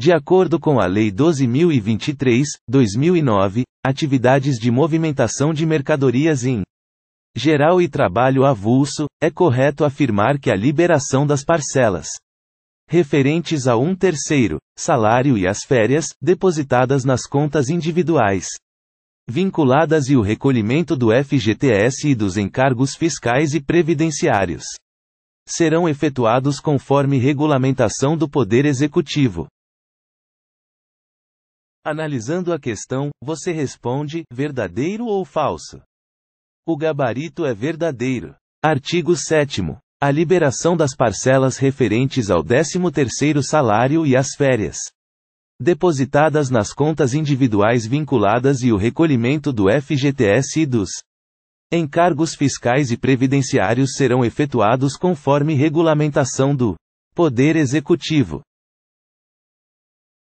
De acordo com a Lei 12.023, 2009, atividades de movimentação de mercadorias em geral e trabalho avulso, é correto afirmar que a liberação das parcelas referentes a um terceiro, salário e as férias, depositadas nas contas individuais vinculadas e o recolhimento do FGTS e dos encargos fiscais e previdenciários serão efetuados conforme regulamentação do Poder Executivo. Analisando a questão, você responde: verdadeiro ou falso? O gabarito é verdadeiro. Artigo 7. A liberação das parcelas referentes ao 13 salário e às férias depositadas nas contas individuais vinculadas e o recolhimento do FGTS e dos encargos fiscais e previdenciários serão efetuados conforme regulamentação do Poder Executivo.